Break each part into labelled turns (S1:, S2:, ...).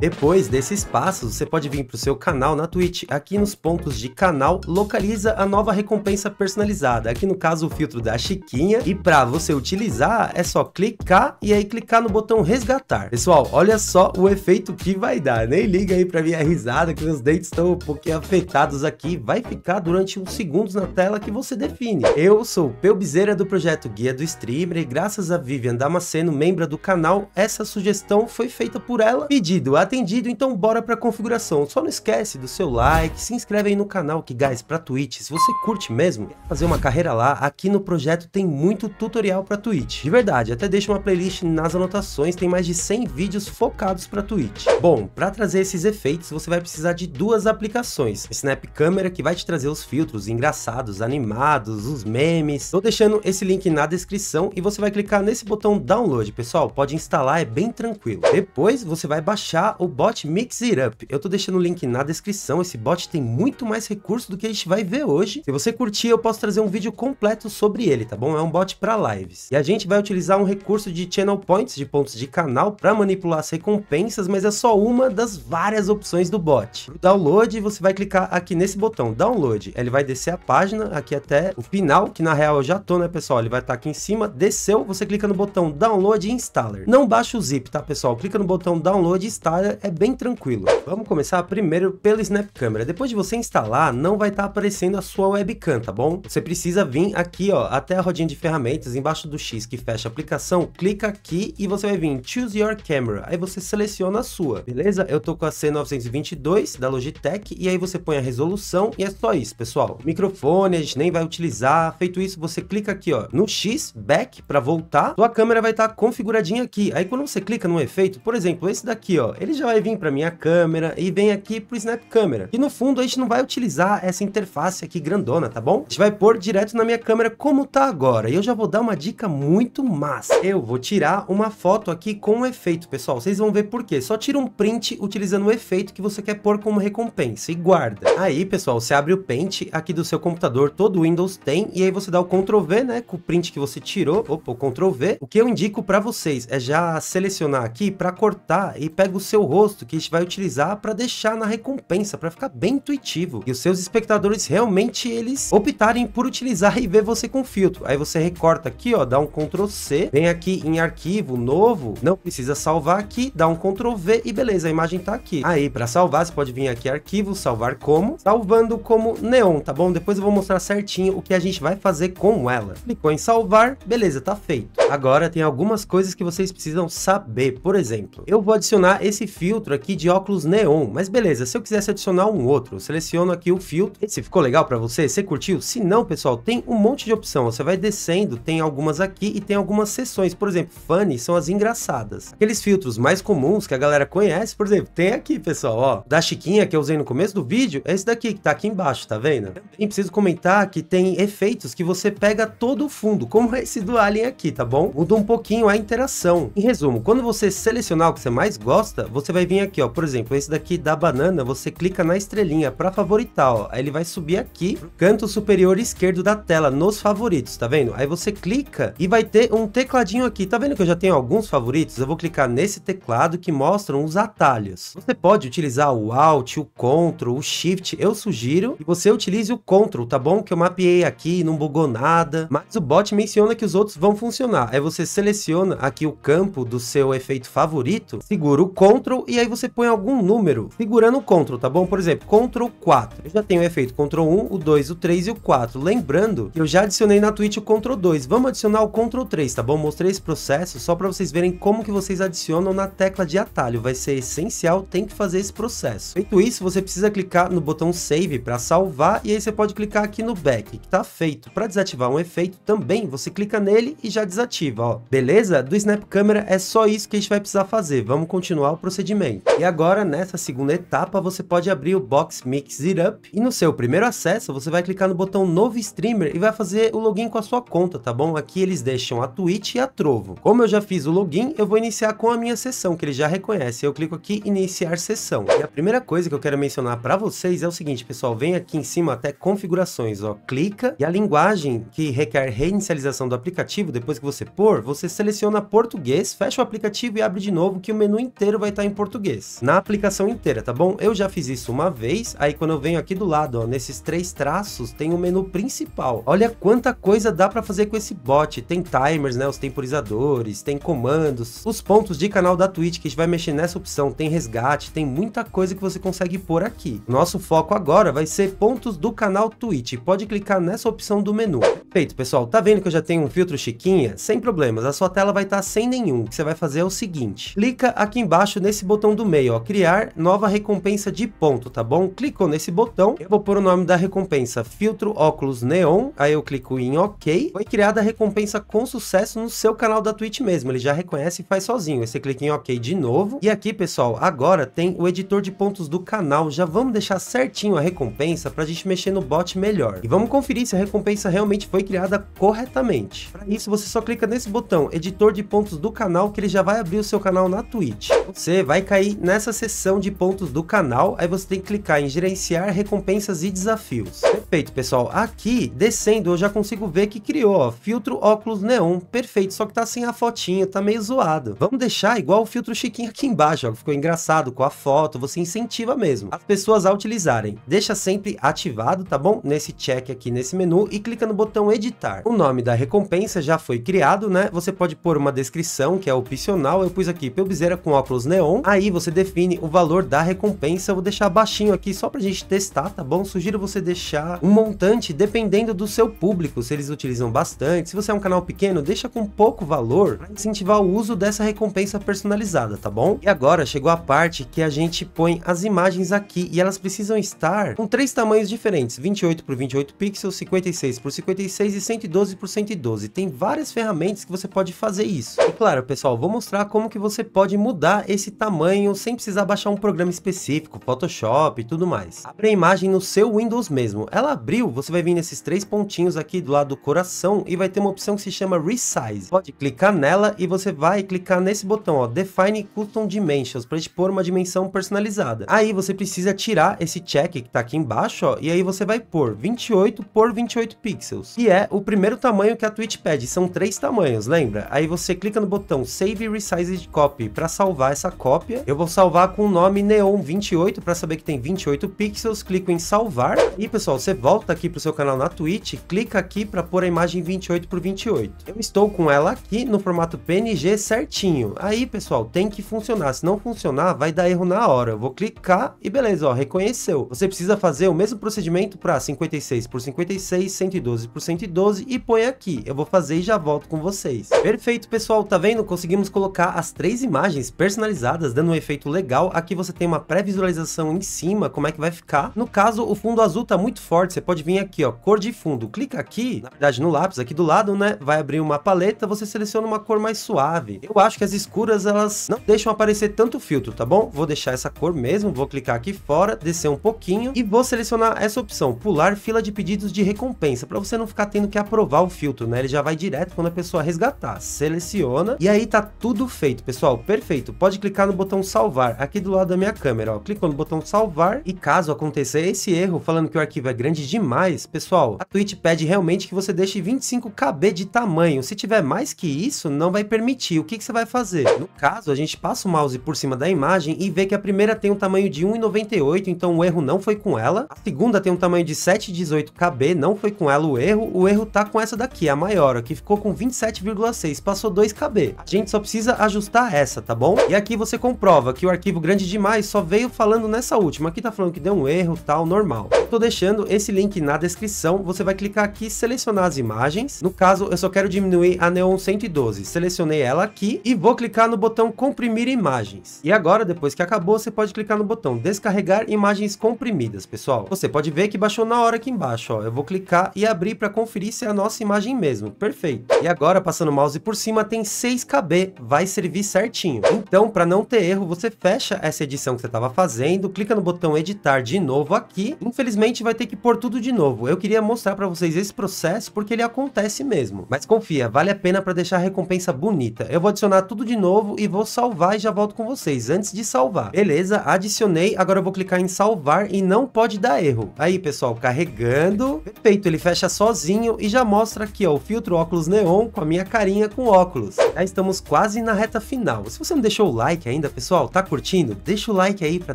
S1: Depois desses passos, você pode vir para o seu canal na Twitch. Aqui nos pontos de canal, localiza a nova recompensa personalizada. Aqui no caso, o filtro da Chiquinha. E para você utilizar, é só clicar e aí clicar no botão resgatar. Pessoal, olha só o efeito que vai dar. Nem né? liga aí para minha risada, que meus dentes estão um pouquinho afetados aqui. Vai ficar durante uns segundos na tela que você define. Eu sou o Peu Bezerra do projeto Guia do Streamer e graças a Vivian Damasceno, membra do canal, essa sugestão foi feita por ela, pedido a atendido, então bora pra configuração. Só não esquece do seu like, se inscreve aí no canal que, guys, pra Twitch, se você curte mesmo, fazer uma carreira lá, aqui no projeto tem muito tutorial pra Twitch. De verdade, até deixa uma playlist nas anotações, tem mais de 100 vídeos focados pra Twitch. Bom, pra trazer esses efeitos, você vai precisar de duas aplicações. O Snap Camera, que vai te trazer os filtros engraçados, animados, os memes. Tô deixando esse link na descrição e você vai clicar nesse botão Download, pessoal. Pode instalar, é bem tranquilo. Depois, você vai baixar o bot Mix It Up. Eu tô deixando o link na descrição, esse bot tem muito mais recurso do que a gente vai ver hoje. Se você curtir, eu posso trazer um vídeo completo sobre ele, tá bom? É um bot para lives. E a gente vai utilizar um recurso de Channel Points, de pontos de canal, para manipular as recompensas, mas é só uma das várias opções do bot. Pro download, você vai clicar aqui nesse botão, download. Ele vai descer a página aqui até o final, que na real eu já tô, né, pessoal? Ele vai estar tá aqui em cima, desceu, você clica no botão download installer. Não baixa o zip, tá, pessoal? Clica no botão download installer câmera é bem tranquilo. Vamos começar primeiro pela Snap camera. Depois de você instalar, não vai estar tá aparecendo a sua webcam, tá bom? Você precisa vir aqui, ó, até a rodinha de ferramentas, embaixo do X que fecha a aplicação, clica aqui e você vai vir Choose Your Camera. Aí você seleciona a sua, beleza? Eu tô com a C922 da Logitech e aí você põe a resolução e é só isso, pessoal. Microfone a gente nem vai utilizar. Feito isso, você clica aqui, ó, no X, Back, para voltar. Sua câmera vai estar tá configuradinha aqui. Aí quando você clica num efeito, por exemplo, esse daqui, ó, ele já já vai vir para minha câmera e vem aqui pro Snap Camera. E no fundo a gente não vai utilizar essa interface aqui grandona, tá bom? A gente vai pôr direto na minha câmera como tá agora. E eu já vou dar uma dica muito massa. Eu vou tirar uma foto aqui com efeito, pessoal. Vocês vão ver por quê. Só tira um print utilizando o efeito que você quer pôr como recompensa e guarda. Aí, pessoal, você abre o Paint aqui do seu computador, todo Windows tem, e aí você dá o Ctrl V, né, com o print que você tirou, opa, o Ctrl V. O que eu indico para vocês é já selecionar aqui para cortar e pega o seu seu rosto que a gente vai utilizar para deixar na recompensa, para ficar bem intuitivo. E os seus espectadores realmente eles optarem por utilizar e ver você com filtro. Aí você recorta aqui, ó, dá um Ctrl C, vem aqui em arquivo novo, não precisa salvar aqui, dá um Ctrl V e beleza, a imagem tá aqui. Aí para salvar, você pode vir aqui arquivo, salvar como, salvando como neon, tá bom? Depois eu vou mostrar certinho o que a gente vai fazer com ela. Clicou em salvar, beleza, tá feito. Agora tem algumas coisas que vocês precisam saber. Por exemplo, eu vou adicionar esse filtro aqui de óculos neon, mas beleza, se eu quisesse adicionar um outro, eu seleciono aqui o filtro. Se ficou legal para você? Você curtiu? Se não, pessoal, tem um monte de opção, você vai descendo, tem algumas aqui e tem algumas seções, por exemplo, funny são as engraçadas. Aqueles filtros mais comuns que a galera conhece, por exemplo, tem aqui, pessoal, ó, da Chiquinha que eu usei no começo do vídeo, é esse daqui que tá aqui embaixo, tá vendo? E preciso comentar que tem efeitos que você pega todo o fundo, como esse do Alien aqui, tá bom? Muda um pouquinho a interação. Em resumo, quando você selecionar o que você mais gosta, você você vai vir aqui, ó, por exemplo, esse daqui da banana, você clica na estrelinha para favoritar, ó. Aí ele vai subir aqui, canto superior esquerdo da tela, nos favoritos, tá vendo? Aí você clica e vai ter um tecladinho aqui. Tá vendo que eu já tenho alguns favoritos? Eu vou clicar nesse teclado que mostram os atalhos. Você pode utilizar o Alt, o Ctrl, o Shift, eu sugiro que você utilize o Ctrl, tá bom? Que eu mapeei aqui, não bugou nada, mas o bot menciona que os outros vão funcionar. Aí você seleciona aqui o campo do seu efeito favorito, segura o Ctrl Ctrl e aí você põe algum número segurando o Ctrl, tá bom? Por exemplo, Ctrl 4. Eu já tenho o efeito Ctrl 1, o 2, o 3 e o 4. Lembrando que eu já adicionei na Twitch o Ctrl 2. Vamos adicionar o Ctrl 3, tá bom? Mostrei esse processo só para vocês verem como que vocês adicionam na tecla de atalho. Vai ser essencial, tem que fazer esse processo. Feito isso, você precisa clicar no botão Save para salvar e aí você pode clicar aqui no Back, que tá feito. Para desativar um efeito também, você clica nele e já desativa, ó. Beleza? Do Snap Camera é só isso que a gente vai precisar fazer. Vamos continuar o processo procedimento. E agora, nessa segunda etapa, você pode abrir o box Mix It Up e no seu primeiro acesso, você vai clicar no botão Novo Streamer e vai fazer o login com a sua conta, tá bom? Aqui eles deixam a Twitch e a Trovo. Como eu já fiz o login, eu vou iniciar com a minha sessão, que ele já reconhece. Eu clico aqui Iniciar Sessão. E a primeira coisa que eu quero mencionar para vocês é o seguinte, pessoal, vem aqui em cima até configurações, ó, clica e a linguagem que requer reinicialização do aplicativo, depois que você pôr, você seleciona português, fecha o aplicativo e abre de novo que o menu inteiro vai estar tá em em português, na aplicação inteira, tá bom? Eu já fiz isso uma vez, aí quando eu venho aqui do lado, ó, nesses três traços, tem o menu principal. Olha quanta coisa dá para fazer com esse bot. Tem timers, né, os temporizadores, tem comandos, os pontos de canal da Twitch que a gente vai mexer nessa opção, tem resgate, tem muita coisa que você consegue pôr aqui. Nosso foco agora vai ser pontos do canal Twitch. Pode clicar nessa opção do menu. Feito, pessoal. Tá vendo que eu já tenho um filtro chiquinha? Sem problemas, a sua tela vai estar tá sem nenhum. O que você vai fazer é o seguinte, clica aqui embaixo nesse nesse botão do meio, ó, criar nova recompensa de ponto, tá bom? Clicou nesse botão, eu vou pôr o nome da recompensa, filtro óculos neon, aí eu clico em ok, foi criada a recompensa com sucesso no seu canal da Twitch mesmo, ele já reconhece e faz sozinho, você clica em ok de novo, e aqui pessoal, agora tem o editor de pontos do canal, já vamos deixar certinho a recompensa para a gente mexer no bot melhor, e vamos conferir se a recompensa realmente foi criada corretamente. Para isso você só clica nesse botão, editor de pontos do canal, que ele já vai abrir o seu canal na Twitch. Você vai cair nessa seção de pontos do canal, aí você tem que clicar em gerenciar recompensas e desafios. Perfeito, pessoal. Aqui, descendo, eu já consigo ver que criou, ó, filtro óculos neon, perfeito, só que tá sem a fotinha, tá meio zoado. Vamos deixar igual o filtro chiquinho aqui embaixo, ó, ficou engraçado com a foto, você incentiva mesmo as pessoas a utilizarem. Deixa sempre ativado, tá bom? Nesse check aqui nesse menu e clica no botão editar. O nome da recompensa já foi criado, né? Você pode pôr uma descrição, que é opcional, eu pus aqui, Pelbizeira com óculos neon, então, aí você define o valor da recompensa. Eu vou deixar baixinho aqui só pra gente testar, tá bom? Sugiro você deixar um montante dependendo do seu público, se eles utilizam bastante. Se você é um canal pequeno, deixa com pouco valor para incentivar o uso dessa recompensa personalizada, tá bom? E agora chegou a parte que a gente põe as imagens aqui e elas precisam estar com três tamanhos diferentes, 28 por 28 pixels, 56 por 56 e 112 por 112. Tem várias ferramentas que você pode fazer isso. E claro, pessoal, vou mostrar como que você pode mudar esse tamanho sem precisar baixar um programa específico, Photoshop e tudo mais. Abre a imagem no seu Windows mesmo. Ela abriu, você vai vir nesses três pontinhos aqui do lado do coração e vai ter uma opção que se chama Resize. Pode clicar nela e você vai clicar nesse botão, ó, Define Custom Dimensions, para expor uma dimensão personalizada. Aí você precisa tirar esse check que tá aqui embaixo, ó, e aí você vai pôr 28 por 28 pixels, que é o primeiro tamanho que a Twitch pede. São três tamanhos, lembra? Aí você clica no botão Save Resize Copy para salvar essa cópia cópia. Eu vou salvar com o nome Neon 28 para saber que tem 28 pixels. Clico em salvar. E pessoal, você volta aqui para o seu canal na Twitch, clica aqui para pôr a imagem 28 por 28. Eu estou com ela aqui no formato PNG certinho. Aí pessoal, tem que funcionar. Se não funcionar, vai dar erro na hora. Eu vou clicar e beleza, ó, reconheceu. Você precisa fazer o mesmo procedimento para 56 por 56, 112 por 112 e põe aqui. Eu vou fazer e já volto com vocês. Perfeito, pessoal. Tá vendo? Conseguimos colocar as três imagens personalizadas dando um efeito legal. Aqui você tem uma pré-visualização em cima, como é que vai ficar. No caso, o fundo azul tá muito forte, você pode vir aqui, ó, cor de fundo. Clica aqui, na verdade no lápis aqui do lado, né, vai abrir uma paleta, você seleciona uma cor mais suave. Eu acho que as escuras, elas não deixam aparecer tanto filtro, tá bom? Vou deixar essa cor mesmo, vou clicar aqui fora, descer um pouquinho e vou selecionar essa opção, pular fila de pedidos de recompensa, para você não ficar tendo que aprovar o filtro, né? Ele já vai direto quando a pessoa resgatar. Seleciona e aí tá tudo feito, pessoal, perfeito. Pode clicar no botão salvar, aqui do lado da minha câmera, ó. no botão salvar e caso aconteça esse erro, falando que o arquivo é grande demais, pessoal, a Twitch pede realmente que você deixe 25kb de tamanho. Se tiver mais que isso, não vai permitir. O que, que você vai fazer? No caso, a gente passa o mouse por cima da imagem e vê que a primeira tem um tamanho de 1,98, então o erro não foi com ela. A segunda tem um tamanho de 7,18kb, não foi com ela o erro. O erro tá com essa daqui, a maior, que ficou com 27,6, passou 2kb. A gente só precisa ajustar essa, tá bom? E aqui você comprova que o arquivo grande demais só veio falando nessa última. Aqui tá falando que deu um erro, tal, normal. Tô deixando esse link na descrição. Você vai clicar aqui, selecionar as imagens. No caso, eu só quero diminuir a Neon 112. Selecionei ela aqui e vou clicar no botão comprimir imagens. E agora, depois que acabou, você pode clicar no botão descarregar imagens comprimidas, pessoal. Você pode ver que baixou na hora aqui embaixo, ó. Eu vou clicar e abrir para conferir se é a nossa imagem mesmo. Perfeito. E agora, passando o mouse por cima, tem 6KB. Vai servir certinho. Então, para não ter erro, você fecha essa edição que você estava fazendo, clica no botão editar de novo aqui. Infelizmente vai ter que pôr tudo de novo. Eu queria mostrar para vocês esse processo porque ele acontece mesmo. Mas confia, vale a pena para deixar a recompensa bonita. Eu vou adicionar tudo de novo e vou salvar e já volto com vocês antes de salvar. Beleza, adicionei. Agora eu vou clicar em salvar e não pode dar erro. Aí, pessoal, carregando. Perfeito, ele fecha sozinho e já mostra aqui ó, o filtro óculos neon com a minha carinha com óculos. Já estamos quase na reta final. Se você não deixou o like ainda, ainda, pessoal, tá curtindo? Deixa o like aí para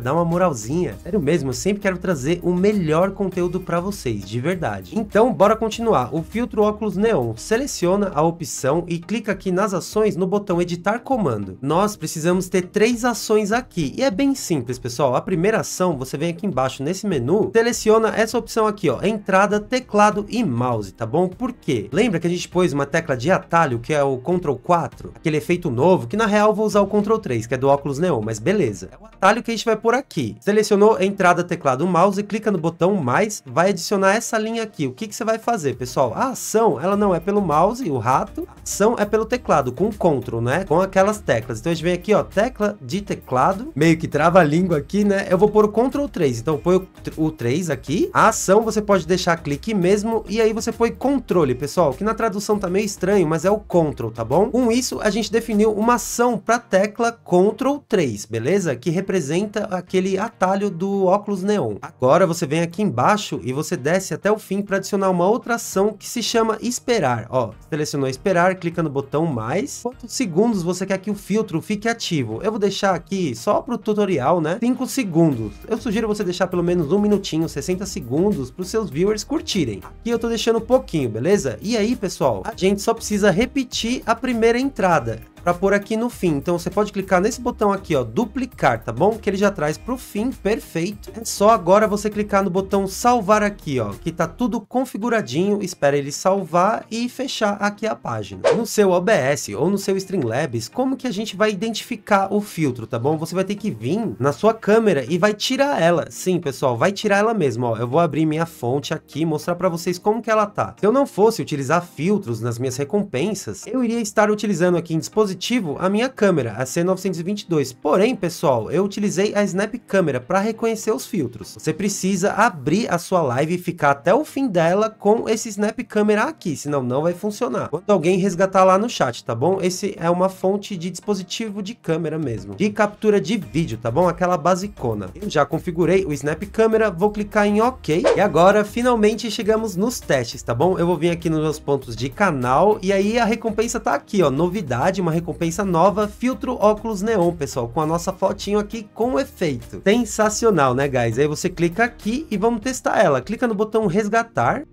S1: dar uma moralzinha. Sério mesmo, eu sempre quero trazer o melhor conteúdo para vocês, de verdade. Então, bora continuar. O filtro óculos neon. Seleciona a opção e clica aqui nas ações no botão editar comando. Nós precisamos ter três ações aqui e é bem simples, pessoal. A primeira ação, você vem aqui embaixo nesse menu, seleciona essa opção aqui, ó, entrada, teclado e mouse, tá bom? Por quê? Lembra que a gente pôs uma tecla de atalho, que é o Ctrl 4, aquele efeito novo, que na real vou usar o Ctrl 3, que é do do óculos neon, mas beleza. É atalho que a gente vai por aqui. Selecionou entrada, teclado, mouse, clica no botão mais, vai adicionar essa linha aqui. O que, que você vai fazer, pessoal? A ação, ela não é pelo mouse, o rato, a ação é pelo teclado, com Ctrl, né? Com aquelas teclas. Então a gente vem aqui, ó, tecla de teclado, meio que trava a língua aqui, né? Eu vou pôr o Ctrl 3, então põe o 3 aqui. A ação você pode deixar clique mesmo, e aí você põe controle, pessoal, que na tradução tá meio estranho, mas é o Ctrl, tá bom? Com isso, a gente definiu uma ação para tecla Ctrl Ctrl 3, beleza? Que representa aquele atalho do óculos neon. Agora você vem aqui embaixo e você desce até o fim para adicionar uma outra ação que se chama esperar. Ó, selecionou esperar, clica no botão mais. Quantos segundos você quer que o filtro fique ativo? Eu vou deixar aqui só para o tutorial, né? 5 segundos. Eu sugiro você deixar pelo menos um minutinho, 60 segundos, para os seus viewers curtirem. Aqui eu tô deixando um pouquinho, beleza? E aí, pessoal, a gente só precisa repetir a primeira entrada para pôr aqui no fim. Então você pode clicar nesse botão aqui, ó, duplicar, tá bom? Que ele já traz para o fim, perfeito. É só agora você clicar no botão salvar aqui, ó, que tá tudo configuradinho, espera ele salvar e fechar aqui a página. No seu OBS ou no seu Streamlabs, como que a gente vai identificar o filtro, tá bom? Você vai ter que vir na sua câmera e vai tirar ela. Sim, pessoal, vai tirar ela mesmo, ó. Eu vou abrir minha fonte aqui mostrar para vocês como que ela tá. Se eu não fosse utilizar filtros nas minhas recompensas, eu iria estar utilizando aqui em dispositivos dispositivo a minha câmera, a C922. Porém, pessoal, eu utilizei a Snap Câmera para reconhecer os filtros. Você precisa abrir a sua live e ficar até o fim dela com esse Snap Câmera aqui, senão não vai funcionar. Quando alguém resgatar lá no chat, tá bom? Esse é uma fonte de dispositivo de câmera mesmo, de captura de vídeo, tá bom? Aquela basicona. Eu já configurei o Snap Câmera, vou clicar em OK. E agora, finalmente, chegamos nos testes, tá bom? Eu vou vir aqui nos meus pontos de canal e aí a recompensa tá aqui, ó, novidade, uma recompensa recompensa nova, filtro óculos neon, pessoal, com a nossa fotinho aqui com efeito. Sensacional, né, guys? Aí você clica aqui e vamos testar ela. Clica no botão resgatar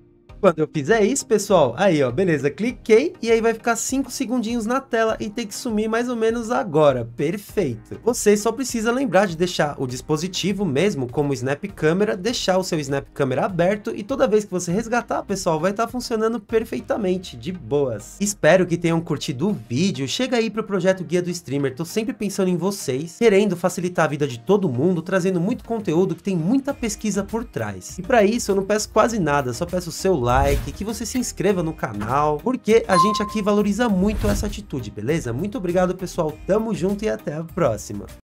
S1: quando eu fizer isso, pessoal, aí ó, beleza, cliquei e aí vai ficar 5 segundinhos na tela e tem que sumir mais ou menos agora, perfeito. Você só precisa lembrar de deixar o dispositivo mesmo, como Snap Câmera, deixar o seu Snap Câmera aberto e toda vez que você resgatar, pessoal, vai estar tá funcionando perfeitamente, de boas. Espero que tenham curtido o vídeo, chega aí pro projeto Guia do Streamer, tô sempre pensando em vocês, querendo facilitar a vida de todo mundo, trazendo muito conteúdo que tem muita pesquisa por trás. E para isso eu não peço quase nada, só peço o seu like, like, que você se inscreva no canal, porque a gente aqui valoriza muito essa atitude, beleza? Muito obrigado, pessoal. Tamo junto e até a próxima.